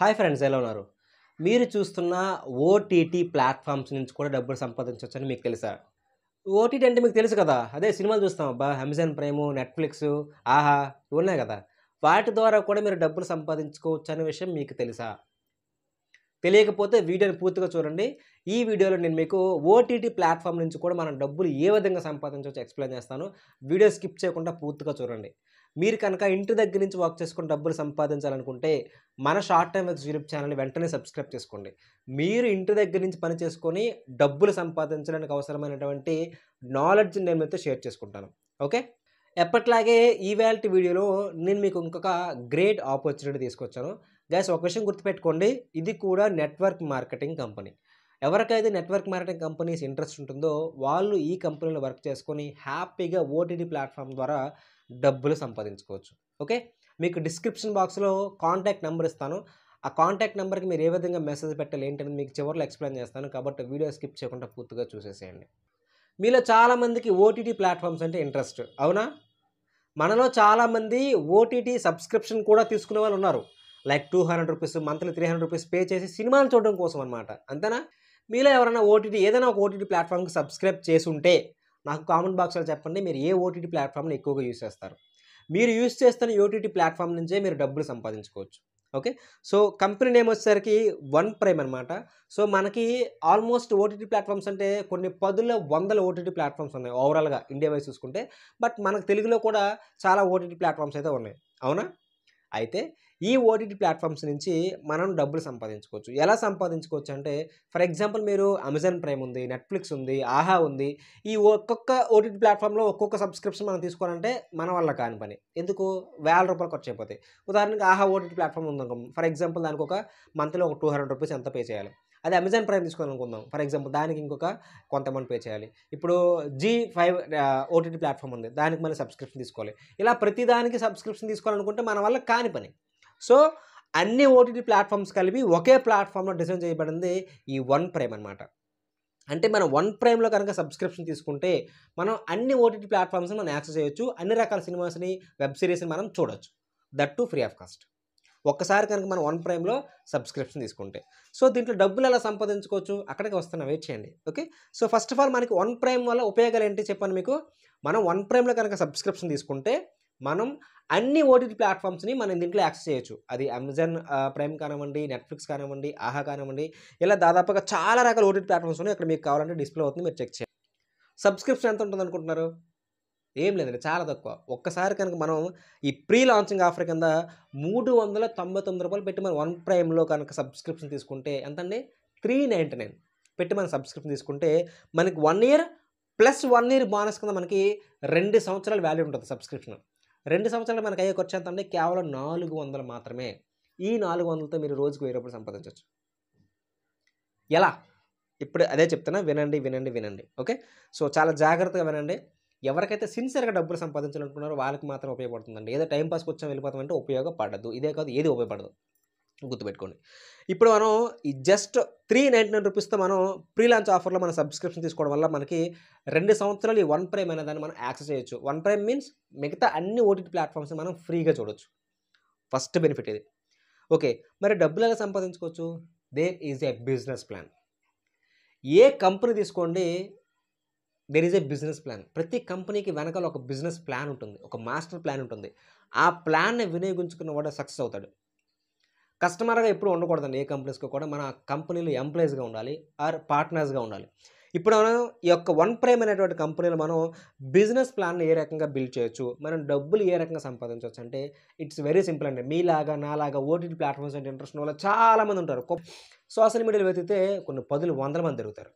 hi friends ఎలా ఉన్నారు మీరు చూస్తున్న ఓటీటీ ప్లాట్ఫామ్స్ నుంచి కూడా డబ్బులు సంపాదించవచ్చని మీకు తెలుసా ఓటీటీ అంటే మీకు తెలుసు కదా అదే సినిమాలు చూస్తాం అబ్బా అమెజాన్ ప్రైమ్ నెట్ఫ్లిక్స్ ఆహా ఉన్నాయి కదా వాటి ద్వారా కూడా మీరు డబ్బులు సంపాదించుకోవచ్చు అనే విషయం మీకు తెలుసా తెలియకపోతే వీడియోని పూర్తిగా చూడండి ఈ వీడియోలో నేను మీకు ఓటీటీ ప్లాట్ఫామ్ నుంచి కూడా మనం డబ్బులు ఏ విధంగా సంపాదించవచ్చు ఎక్స్ప్లెయిన్ చేస్తాను వీడియో స్కిప్ చేయకుండా పూర్తిగా చూడండి మీరు కనుక ఇంటి దగ్గర నుంచి వర్క్ చేసుకుని డబ్బులు సంపాదించాలనుకుంటే మన short time works YouTube channel వెంటనే సబ్స్క్రైబ్ చేసుకోండి మీరు ఇంటి దగ్గర నుంచి పని చేసుకొని డబ్బులు సంపాదించడానికి అవసరమైనటువంటి నాలెడ్జ్ని నేను అయితే షేర్ చేసుకుంటాను ఓకే ఎప్పట్లాగే ఈవేళ వీడియోలో నేను మీకు ఇంకొక గ్రేట్ ఆపర్చునిటీ తీసుకొచ్చాను గ్యాస్ ఒక విషయం గుర్తుపెట్టుకోండి ఇది కూడా నెట్వర్క్ మార్కెటింగ్ కంపెనీ ఎవరికైతే నెట్వర్క్ మార్కెటింగ్ కంపెనీస్ ఇంట్రెస్ట్ ఉంటుందో వాళ్ళు ఈ కంపెనీలో వర్క్ చేసుకొని హ్యాపీగా ఓటీటీ ప్లాట్ఫామ్ ద్వారా డబ్బులు సంపాదించుకోవచ్చు ఓకే మీకు డిస్క్రిప్షన్ బాక్స్లో కాంటాక్ట్ నెంబర్ ఇస్తాను ఆ కాంటాక్ట్ నెంబర్కి మీరు ఏ విధంగా మెసేజ్ పెట్టాలి ఏంటనేది మీకు చివరిలో ఎక్స్ప్లెయిన్ చేస్తాను కాబట్టి వీడియో స్కిప్ చేయకుండా పూర్తిగా చూసేసేయండి మీలో చాలామందికి ఓటీటీ ప్లాట్ఫామ్స్ అంటే ఇంట్రెస్ట్ అవునా మనలో చాలామంది ఓటీటీ సబ్స్క్రిప్షన్ కూడా తీసుకునే వాళ్ళు ఉన్నారు like two hundred rupees monthly three hundred rupees pay చేసి సినిమాలు చూడడం కోసం అనమాట అంతేనా మీలో ఎవరైనా ఓటీటీ ఏదైనా ఒక ఓటీటీ ప్లాట్ఫామ్కి సబ్స్క్రైబ్ చేసి ఉంటే నాకు కామెంట్ బాక్స్లో చెప్పండి మీరు ఏ ఓటీటీ ప్లాట్ఫామ్ని ఎక్కువగా యూస్ చేస్తారు మీరు యూస్ చేస్తున్న ఓటీటీ ప్లాట్ఫామ్ నుంచే మీరు డబ్బులు సంపాదించుకోవచ్చు ఓకే సో కంపెనీ నేమ్ వచ్చేసరికి వన్ ప్రైమ్ అనమాట సో మనకి ఆల్మోస్ట్ ఓటీటీ ప్లాట్ఫామ్స్ అంటే కొన్ని పదుల వందల ఓటీటీ ప్లాట్ఫామ్స్ ఉన్నాయి ఓవరాల్గా ఇండియా వైజ్ చూసుకుంటే బట్ మనకు తెలుగులో కూడా చాలా ఓటీటీ ప్లాట్ఫామ్స్ అయితే ఉన్నాయి అవునా అయితే ఈ ఓటీటీ ప్లాట్ఫామ్స్ నుంచి మనం డబ్బులు సంపాదించుకోవచ్చు ఎలా సంపాదించుకోవచ్చు అంటే ఫర్ ఎగ్జాంపుల్ మీరు అమెజాన్ ప్రైమ్ ఉంది నెట్ఫ్లిక్స్ ఉంది ఆహా ఉంది ఈ ఒక్కొక్క ఓటీటీ ప్లాట్ఫామ్లో ఒక్కొక్క సబ్స్క్రిప్షన్ మనం తీసుకోవాలంటే మన వల్ల కాని పని ఎందుకు వేల రూపాయలు ఖర్చు అయిపోతాయి ఉదాహరణకి ఆహా ఓటీటీ ప్లాట్ఫామ్ ఉందనుకో ఫర్ ఎగ్జాంపుల్ దానికి ఒక మంత్లో ఒక టూ హండ్రెడ్ రూపీస్ ఎంత పే చేయాలి అదే అమెజాన్ ప్రైమ్ తీసుకోవాలి అనుకుందాం ఫర్ ఎగ్జాంపుల్ దానికి ఇంకొక కొంత అమౌంట్ పే చేయాలి ఇప్పుడు జీ ఫైవ్ ఓటీటీ ప్లాట్ఫామ్ ఉంది దానికి మనం సబ్స్క్రిప్షన్ తీసుకోవాలి ఇలా ప్రతి దానికి సబ్స్క్రిప్షన్ తీసుకోవాలనుకుంటే మన వల్ల కాని పని సో అన్ని ఓటీటీ ప్లాట్ఫామ్స్ కలిపి ఒకే ప్లాట్ఫామ్లో డిజైన్ చేయబడింది ఈ వన్ ప్రైమ్ అనమాట అంటే మనం వన్ ప్రైమ్లో కనుక సబ్స్క్రిప్షన్ తీసుకుంటే మనం అన్ని ఓటీటీ ప్లాట్ఫామ్స్ని మనం యాక్సెస్ చేయొచ్చు అన్ని రకాల సినిమాస్ని వెబ్ సిరీస్ని మనం చూడొచ్చు that too free of cost ఒక్కసారి కనుక మనం వన్ ప్రైమ్లో సబ్స్క్రిప్షన్ తీసుకుంటే సో దీంట్లో డబ్బులు ఎలా సంపాదించుకోవచ్చు అక్కడికి వస్తున్న వెయిట్ చేయండి okay so first of all మనకి వన్ ప్రైమ్ వల్ల ఉపయోగాలు ఏంటి చెప్పాను మీకు మనం వన్ ప్రైమ్లో కనుక సబ్స్క్రిప్షన్ తీసుకుంటే మనం అన్ని ఓటీటీ ప్లాట్ఫామ్స్ని మనం దీంట్లో యాక్సెస్ చేయొచ్చు అది అమెజాన్ ప్రైమ్ కానివ్వండి నెట్ఫ్లిక్స్ కానివ్వండి ఆహా కానివ్వండి ఇలా దాదాపుగా చాలా రకాల ఓటీటీ ప్లాట్ఫామ్స్ ఉన్నాయి అక్కడ మీకు కావాలంటే డిస్ప్లే అవుతుంది మీరు చెక్ చేయండి సబ్స్క్రిప్షన్ ఎంత ఉంటుంది అనుకుంటున్నారు ఏం లేదండి చాలా తక్కువ ఒక్కసారి కనుక మనం ఈ ప్రీ లాంచింగ్ ఆఫర్ కింద మూడు వందల తొంభై తొమ్మిది రూపాయలు పెట్టి మనం వన్ ప్రైమ్లో కనుక సబ్స్క్రిప్షన్ తీసుకుంటే ఎంతండి త్రీ నైంటీ నైన్ పెట్టి మనం సబ్స్క్రిప్షన్ తీసుకుంటే మనకి one year plus one year bonus కింద మనకి రెండు సంవత్సరాలు వాల్యూ ఉంటుంది సబ్స్క్రిప్షన్ రెండు సంవత్సరాలు మనకు అయ్యే ఖర్చు ఎంత అంటే కేవలం నాలుగు వందలు మాత్రమే ఈ నాలుగు వందలతో మీరు రోజుకు వేరే రూపాయలు సంపాదించవచ్చు ఎలా ఇప్పుడు అదే చెప్తున్నా వినండి వినండి వినండి ఓకే సో చాలా జాగ్రత్తగా వినండి ఎవరికైతే సిన్సియర్గా డబ్బులు సంపాదించాలనుకున్నారో వాళ్ళకి మాత్రం ఉపయోగపడుతుందండి ఏదో టైం పాస్కి వచ్చాం వెళ్ళిపోతామంటే ఉపయోగపడదు ఇదే కాదు ఏది ఉపయోగపడదు గుర్తుపెట్టుకోండి ఇప్పుడు మనం ఈ జస్ట్ త్రీ నైంటీ నైన్ రూపీస్తో మనం ప్రీ లాంచ్ ఆఫర్లో మన సబ్స్క్రిప్షన్ తీసుకోవడం వల్ల మనకి రెండు సంవత్సరాలు ఈ వన్ ప్రైమ్ అనే దాన్ని మనం యాక్సెస్ చేయొచ్చు వన్ ప్రైమ్ మీన్స్ మిగతా అన్ని ఓటీటీ ప్లాట్ఫామ్స్ మనం ఫ్రీగా చూడొచ్చు ఫస్ట్ బెనిఫిట్ ఇది ఓకే మరి డబ్బులు ఎలా సంపాదించుకోవచ్చు there is a business plan a company తీసుకోండి there is a business plan ప్రతి కంపెనీకి వెనకాల ఒక బిజినెస్ ప్లాన్ ఉంటుంది ఒక మాస్టర్ ప్లాన్ ఉంటుంది ఆ ప్లాన్ని వినియోగించుకున్న వాడు సక్సెస్ అవుతాడు కస్టమర్గా ఎప్పుడు ఉండకూడదండి ఏ కంపెనీస్కి కూడా మన కంపెనీలు ఎంప్లాయీస్గా ఉండాలి ఆర్ పార్ట్నర్స్గా ఉండాలి ఇప్పుడు మనం ఈ యొక్క వన్ ప్రైమ్ అనేటువంటి కంపెనీలు మనం బిజినెస్ ప్లాన్ ఏ రకంగా బిల్డ్ చేయొచ్చు మనం డబ్బులు ఏ రకంగా సంపాదించవచ్చు అంటే ఇట్స్ వెరీ సింపుల్ అండి మీలాగా నాలాగా ఓటీటీ ప్లాట్ఫామ్స్ అంటే ఇంట్రెస్ట్ ఉన్న వాళ్ళు చాలామంది ఉంటారు సోషల్ మీడియాలో వెతికితే కొన్ని పదులు వందల మంది తిరుగుతారు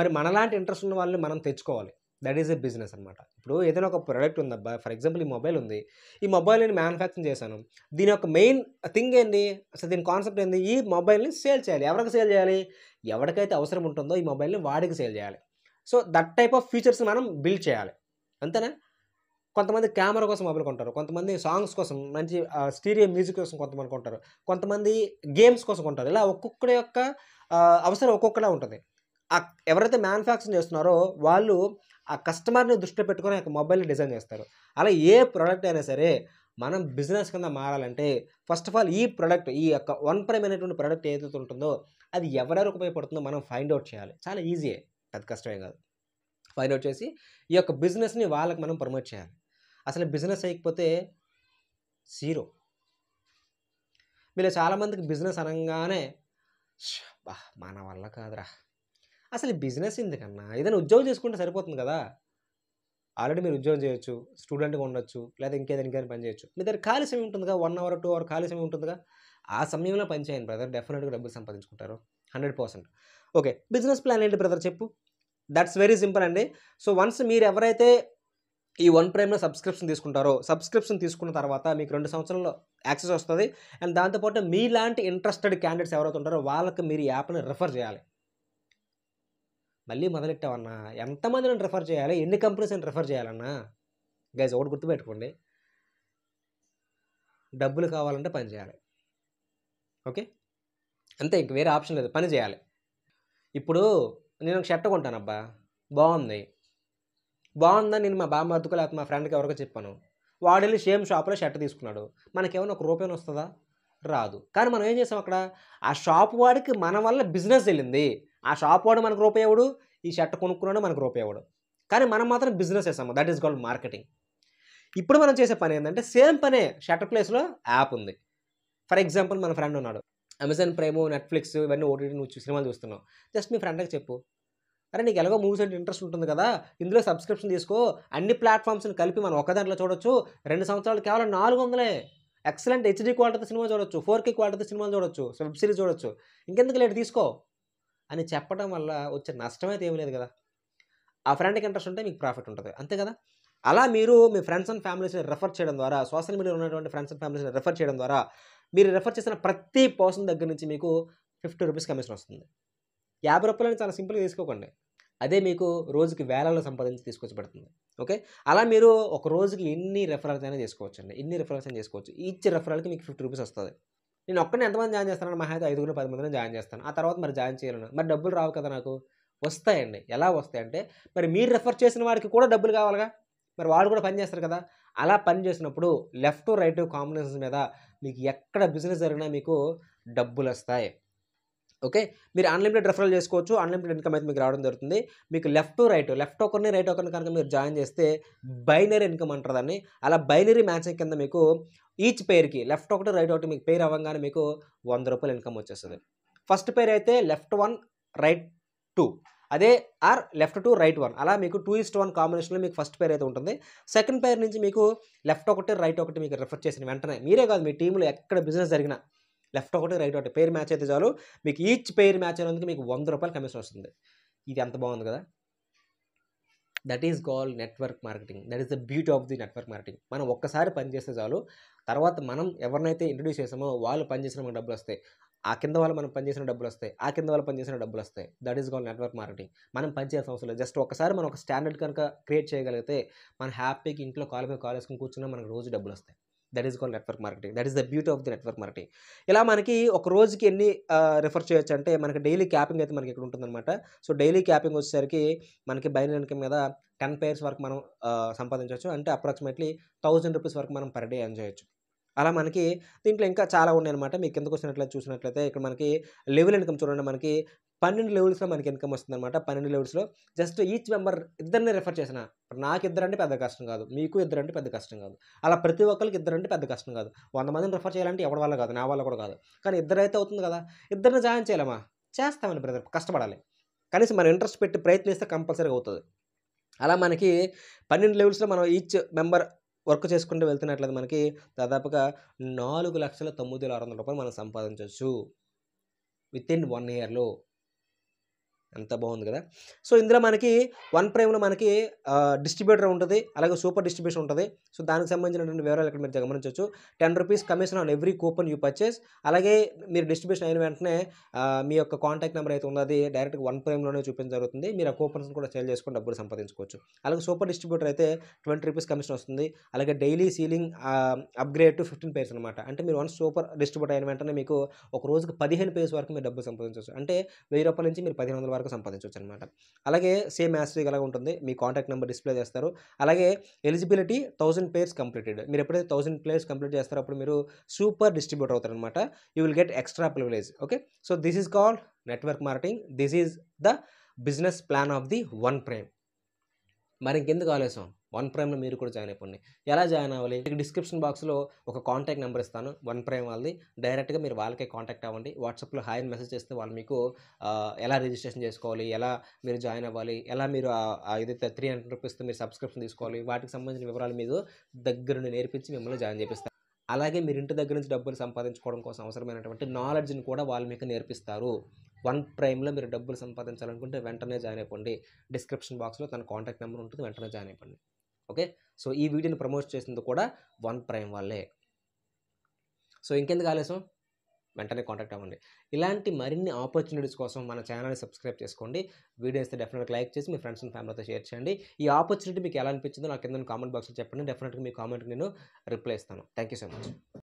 మరి మనలాంటి ఇంట్రెస్ట్ ఉన్న వాళ్ళని మనం తెచ్చుకోవాలి దట్ ఈజ్ ఎ బిజినెస్ అనమాట ఇప్పుడు ఏదైనా ఒక ప్రోడక్ట్ అబ్బా ఫర్ ఎగ్జాంపుల్ ఈ మొబైల్ ఉంది ఈ మొబైల్ నేను మ్యానుఫ్యాక్చరింగ్ చేశాను దీని యొక్క మెయిన్ థింగ్ ఏంటి అసలు దీని కాన్సెప్ట్ ఏంటి ఈ మొబైల్ని సేల్ చేయాలి ఎవరికి సేల్ చేయాలి ఎవరికైతే అవసరం ఉంటుందో ఈ మొబైల్ని వాడికి సేల్ చేయాలి so that type of features మనం బిల్డ్ చేయాలి అంతేనా కొంతమంది కెమెరా కోసం మొబైల్ కొంటారు కొంతమంది సాంగ్స్ కోసం మంచి స్టీరియో మ్యూజిక్ కోసం కొంతమంది కొంటారు కొంతమంది గేమ్స్ కోసం కొంటారు ఇలా ఒక్కొక్కటి యొక్క అవసరం ఒక్కొక్కలా ఉంటుంది ఆ ఎవరైతే మ్యానుఫ్యాక్చరింగ్ చేస్తున్నారో వాళ్ళు ఆ కస్టమర్ని దృష్టిలో పెట్టుకొని ఆ మొబైల్ని డిజైన్ చేస్తారు అలా ఏ ప్రోడక్ట్ అయినా సరే మనం బిజినెస్ కింద మారాలంటే ఫస్ట్ ఆఫ్ ఆల్ ఈ ప్రోడక్ట్ ఈ యొక్క వన్ ప్రైమ్ అయినటువంటి ప్రోడక్ట్ ఏదైతే ఉంటుందో అది ఎవరెవరికి ఉపయోగపడుతుందో మనం ఫైండ్ అవుట్ చేయాలి చాలా ఈజీ పెద్ద కష్టమే కాదు ఫైండ్ అవుట్ చేసి ఈ యొక్క బిజినెస్ని వాళ్ళకి మనం ప్రమోట్ చేయాలి అసలు బిజినెస్ అయిపోతే జీరో మీరు చాలామందికి బిజినెస్ అనగానే మన వల్ల కాదురా అసలు బిజినెస్ ఎందుకన్నా ఏదైనా ఉద్యోగం చేసుకుంటే సరిపోతుంది కదా ఆల్రెడీ మీరు ఉద్యోగం చేయొచ్చు స్టూడెంట్గా ఉండొచ్చు లేదా ఇంకేదైనా ఇంకేదైనా పని చేయొచ్చు మీ దగ్గర ఖాళీ సమయం ఉంటుందిగా వన్ అవర్ టూ అవర్ ఖాళీ సమయం ఉంటుందిగా ఆ సమయంలో పని చేయండి బ్రదర్ డెఫినెట్గా డబ్బులు సంపాదించుకుంటారు hundred percent okay business plan ఏంటి బ్రదర్ చెప్పు దట్స్ వెరీ సింపుల్ అండి సో వన్స్ మీరు ఎవరైతే ఈ వన్ ప్రైమ్లో సబ్స్క్రిప్షన్ తీసుకుంటారో సబ్స్క్రిప్షన్ తీసుకున్న తర్వాత మీకు రెండు సంవత్సరాల్లో యాక్సెస్ వస్తుంది అండ్ దాంతోపాటు మీలాంటి ఇంట్రెస్టెడ్ క్యాండిడేట్స్ ఎవరైతే ఉంటారో వాళ్ళకి మీరు యాప్ని రిఫర్ చేయాలి మళ్ళీ మొదలెట్టావన్నా ఎంతమందిని రిఫర్ చేయాలి ఎన్ని కంపెనీస్ని రిఫర్ చేయాలన్నా గైజ్ ఒకటి గుర్తుపెట్టుకోండి డబ్బులు కావాలంటే పని చేయాలి ఓకే అంతే ఇంక వేరే ఆప్షన్ లేదు పని చేయాలి ఇప్పుడు నేను ఒక షర్ట్ కొంటాను అబ్బా బాగుంది బాగుందని నేను మా బామ్మర్దుకు లేకపోతే మా ఫ్రెండ్కి ఎవరికో చెప్పాను వాడు వెళ్ళి సేమ్ షాప్లో షర్ట్ తీసుకున్నాడు మనకేమైనా ఒక రూపాయన వస్తుందా రాదు కానీ మనం ఏం చేసాం అక్కడ ఆ షాప్ వాడికి మన వల్ల బిజినెస్ వెళ్ళింది ఆ షాప్ వాడు మనకు రూపాయి ఈ షర్ట్ కొనుక్కున్నాడు మనకు రూపాయి కానీ మనం మాత్రం బిజినెస్ చేసాము దట్ ఈస్ కాల్డ్ మార్కెటింగ్ ఇప్పుడు మనం చేసే పని ఏంటంటే సేమ్ పనే షర్ట్ ప్లేస్లో యాప్ ఉంది ఫర్ ఎగ్జాంపుల్ మన ఫ్రెండ్ ఉన్నాడు అమెజాన్ ప్రైమ్ నెట్ఫ్లిక్స్ ఇవన్నీ ఓటీటీ నువ్వు సినిమాలు చూస్తున్నావు జస్ట్ మీ ఫ్రెండ్కి చెప్పు అరే నీకు ఎలాగో మూవీస్ అంటే ఇంట్రెస్ట్ ఉంటుంది కదా ఇందులో సబ్స్క్రిప్షన్ తీసుకో అన్ని ప్లాట్ఫామ్స్ని కలిపి మనం ఒక దాంట్లో చూడొచ్చు రెండు సంవత్సరాలు కేవలం నాలుగు వందలే ఎక్సలెంట్ హెచ్డీ క్వాలిటీతో సినిమా చూడొచ్చు ఫోర్ కే క్వాలిటీతో సినిమాలు చూడొచ్చు వెబ్ సిరీస్ చూడొచ్చు ఇంకెందుకు లేట్ తీసుకో అని చెప్పడం వల్ల వచ్చే నష్టం అయితే ఏమీ లేదు కదా ఆ ఫ్రెండ్కి ఇంట్రెస్ట్ ఉంటే మీకు ప్రాఫిట్ ఉంటుంది అంతే కదా అలా మీరు మీ ఫ్రెండ్స్ అండ్ ఫ్యామిలీస్ని రెఫర్ చేయడం ద్వారా సోషల్ మీడియాలో ఉన్నటువంటి ఫ్రెండ్స్ అండ్ ఫ్యామిలీస్ని రెఫర్ చేయడం ద్వారా మీరు రెఫర్ చేసిన ప్రతి పర్సన్ దగ్గర నుంచి మీకు ఫిఫ్టీ రూపీస్ కమిషన్ వస్తుంది యాభై రూపాయలని చాలా సింపుల్గా తీసుకోకండి అదే మీకు రోజుకి వేలలో సంపాదించి తీసుకొచ్చి పెడుతుంది ఓకే అలా మీరు ఒక రోజుకి ఎన్ని రెఫరల్స్ అయినా చేసుకోవచ్చండి ఎన్ని రెఫరల్స్ అయినా చేసుకోవచ్చు ఈచ్ రెఫరల్కి మీకు ఫిఫ్టీ రూపీస్ వస్తుంది నేను ఒక్కనే ఎంతమంది జాయిన్ చేస్తాను మా అయితే ఐదుగురు పది మందిని జాయిన్ చేస్తాను ఆ తర్వాత మరి జాయిన్ చేయాలను మరి డబ్బులు రావు కదా నాకు వస్తాయండి ఎలా వస్తాయంటే మరి మీరు రెఫర్ చేసిన వాడికి కూడా డబ్బులు కావాలిగా మరి వాళ్ళు కూడా పని చేస్తారు కదా అలా పని చేసినప్పుడు లెఫ్ట్ రైట్ కాంబినేషన్స్ మీద మీకు ఎక్కడ బిజినెస్ జరిగినా మీకు డబ్బులు వస్తాయి ఓకే మీరు అన్లిమిటెడ్ రెఫరల్ చేసుకోవచ్చు అన్లిమిటెడ్ ఇన్కమ్ అయితే మీకు రావడం జరుగుతుంది మీకు లెఫ్ట్ రైట్ లెఫ్ట్ ఒకరిని రైట్ ఒకరిని కనుక మీరు జాయిన్ చేస్తే బైనరీ ఇన్కమ్ అంటారు దాన్ని అలా బైనరీ మ్యాచింగ్ కింద మీకు ఈచ్ పేర్కి లెఫ్ట్ ఒకటి రైట్ ఒకటి మీకు పేరు అవ్వగానే మీకు వంద రూపాయలు ఇన్కమ్ వచ్చేస్తుంది ఫస్ట్ పేరు అయితే లెఫ్ట్ వన్ రైట్ టూ అదే or left two right one అలా మీకు టూ ఇస్ట్ వన్ కాంబినేషన్లో మీకు ఫస్ట్ పేర్ అయితే ఉంటుంది సెకండ్ పేర్ నుంచి మీకు లెఫ్ట్ ఒకటి రైట్ ఒకటి మీకు రిఫర్ చేసిన వెంటనే మీరే కాదు మీ టీంలో ఎక్కడ బిజినెస్ జరిగినా లెఫ్ట్ ఒకటి రైట్ ఒకటి పేరు మ్యాచ్ అయితే చాలు మీకు ఈచ్ పేరు మ్యాచ్ అయినందుకు మీకు వంద రూపాయలు కమిషన్ వస్తుంది ఇది ఎంత బాగుంది కదా that is called network marketing that is the beauty of the network marketing మనం ఒక్కసారి పనిచేస్తే చాలు తర్వాత మనం ఎవరినైతే ఇంట్రడ్యూస్ చేసామో వాళ్ళు పనిచేసిన మనకు డబ్బులు వస్తాయి ఆ కింద వాళ్ళు మనం పనిచేసిన డబ్బులు వస్తాయి ఆ కింద వాళ్ళు పనిచేసిన డబ్బులు వస్తాయి that is called network marketing మనం పనిచేసిన అవసరం లేదు జస్ట్ ఒకసారి మనం ఒక స్టాండర్డ్ కనుక క్రియేట్ చేయగలిగితే మనం హ్యాపీకి ఇంట్లో కాలు మీద కాలు వేసుకుని కూర్చున్నా మనకు రోజు డబ్బులు వస్తాయి that is call network marketing that is the beauty of the network marketing ఇలా మనకి ఒక రోజుకి ఎన్ని రిఫర్ చేయొచ్చు అంటే మనకి డైలీ క్యాపింగ్ అయితే మనకి ఇక్కడ ఉంటుందన్నమాట సో డైలీ క్యాపింగ్ వచ్చేసరికి మనకి బైనరీ మీద టెన్ పేర్స్ వరకు మనం సంపాదించవచ్చు అంటే అప్రాక్సిమేట్లీ థౌజండ్ రూపీస్ వరకు మనం పర్ డే ఎర్న్ చేయొచ్చు అలా మనకి దీంట్లో ఇంకా చాలా ఉన్నాయన్నమాట మీకు ఎందుకు వచ్చినట్లయితే చూసినట్లయితే ఇక్కడ మనకి లెవెల్ ఇన్కమ్ చూడండి మనకి పన్నెండు లెవెల్స్లో మనకి ఇన్కమ్ వస్తుంది అనమాట పన్నెండు లెవెల్స్లో జస్ట్ ఈచ్ మెంబర్ ఇద్దరిని రిఫర్ చేసిన నాకు ఇద్దరు అంటే పెద్ద కష్టం కాదు మీకు ఇద్దరు అంటే పెద్ద కష్టం కాదు అలా ప్రతి ఒక్కరికి ఇద్దరు అంటే పెద్ద కష్టం కాదు వంద మందిని రిఫర్ చేయాలంటే ఎవరి వల్ల కాదు నా వల్ల కూడా కాదు కానీ ఇద్దరైతే అవుతుంది కదా ఇద్దరిని జాయిన్ చేయలేమా చేస్తామని బ్రదర్ కష్టపడాలి కనీసం మనం ఇంట్రెస్ట్ పెట్టి ప్రయత్నిస్తే కంపల్సరీగా అవుతుంది అలా మనకి పన్నెండు లెవెల్స్లో మనం ఈచ్ మెంబర్ వర్క్ చేసుకుంటూ వెళ్తున్నట్లయితే మనకి దాదాపుగా నాలుగు లక్షల తొమ్మిది వేల ఆరు వందల రూపాయలు మనం సంపాదించవచ్చు విత్ ఇన్ వన్ ఇయర్లో ఎంత బాగుంది కదా సో ఇందులో మనకి వన్ ప్రైమ్లో మనకి డిస్ట్రిబ్యూటర్ ఉంటుంది అలాగే సూపర్ డిస్ట్రిబ్యూషన్ ఉంటుంది సో దానికి సంబంధించినటువంటి వివరాలు ఇక్కడ మీరు గమనించవచ్చు ten rupees commission on every coupon you purchase అలాగే మీరు డిస్ట్రిబ్యూషన్ అయిన వెంటనే మీ యొక్క కాంటాక్ట్ నెంబర్ అయితే అది డైరెక్ట్గా వన్ ప్రైమ్లోనే చూపించడం జరుగుతుంది మీరు ఆ కూపన్స్ కూడా సేల్ చేసుకుని డబ్బులు సంపాదించుకోవచ్చు అలాగే సూపర్ డిస్ట్రిబ్యూటర్ అయితే ట్వంటీ రూపీస్ కమిషన్ వస్తుంది అలాగే daily ceiling upgrade to fifteen pairs అనమాట అంటే మీరు వన్ సూపర్ డిస్ట్రిబ్యూటర్ అయిన వెంటనే మీకు ఒక రోజుకి పదిహేను పేర్స్ వరకు మీరు డబ్బులు సంపాదించవచ్చు అంటే వెయ్యి రూపాయల నుంచి మీరు పదిహేను వందల వరకు సంపాదించవచ్చు అనమాట అలాగే సేమ్ యాస్టీగా అలాగే ఉంటుంది మీ కాంటాక్ట్ నెంబర్ డిస్ప్లే చేస్తారు అలాగే ఎలిజిబిలిటీ థౌసండ్ ప్లేయర్స్ కంప్లీటెడ్ మీరు ఎప్పుడైతే థౌసండ్ ప్లేయర్స్ కంప్లీట్ చేస్తారో అప్పుడు మీరు సూపర్ డిస్ట్రిబ్యూటర్ అవుతారు అనమాట you will get extra privilege okay so this is called network marketing this is the business plan of the one prime మరి ఇంకెందుకు ఆలోచం వన్ ప్రైమ్లో మీరు కూడా జాయిన్ అయిపోండి ఎలా జాయిన్ అవ్వాలి మీకు డిస్క్రిప్షన్ బాక్స్లో ఒక కాంటాక్ట్ నెంబర్ ఇస్తాను వన్ ప్రైమ్ వాళ్ళది డైరెక్ట్గా మీరు వాళ్ళకే కాంటాక్ట్ అవ్వండి వాట్సాప్లో హాయ్ అని మెసేజ్ చేస్తే వాళ్ళు మీకు ఎలా రిజిస్ట్రేషన్ చేసుకోవాలి ఎలా మీరు జాయిన్ అవ్వాలి ఎలా మీరు ఏదైతే త్రీ హండ్రెడ్ రూపీస్తో మీరు సబ్స్క్రిప్షన్ తీసుకోవాలి వాటికి సంబంధించిన వివరాలు మీరు దగ్గర నుండి నేర్పించి మిమ్మల్ని జాయిన్ చేపిస్తారు అలాగే మీరు ఇంటి దగ్గర నుంచి డబ్బులు సంపాదించుకోవడం కోసం అవసరమైనటువంటి నాలెడ్జ్ని కూడా వాళ్ళు మీకు నేర్పిస్తారు వన్ ప్రైమ్లో మీరు డబ్బులు సంపాదించాలనుకుంటే వెంటనే జాయిన్ అయిపోండి డిస్క్రిప్షన్ బాక్స్లో తన కాంటాక్ట్ నెంబర్ ఉంటుంది వెంటనే జాయిన్ అయిపోండి ఓకే సో ఈ వీడియోని ప్రమోట్ చేసింది కూడా వన్ ప్రైమ్ వాళ్ళే సో ఇంకెందుకు ఆలస్యం వెంటనే కాంటాక్ట్ అవ్వండి ఇలాంటి మరిన్ని ఆపర్చునిటీస్ కోసం మన ఛానల్ని సబ్స్క్రైబ్ చేసుకోండి వీడియోస్ డెఫినెట్గా లైక్ చేసి మీ ఫ్రెండ్స్ అండ్ ఫ్యామిలీతో షేర్ చేయండి ఈ ఆపర్చునిటీ మీకు ఎలా అనిపించిందో నాకు కింద కామెంట్ బాక్స్లో చెప్పండి డెఫినెట్గా మీ కామెంట్కి నేను రిప్లై ఇస్తాను థ్యాంక్ యూ సో మచ్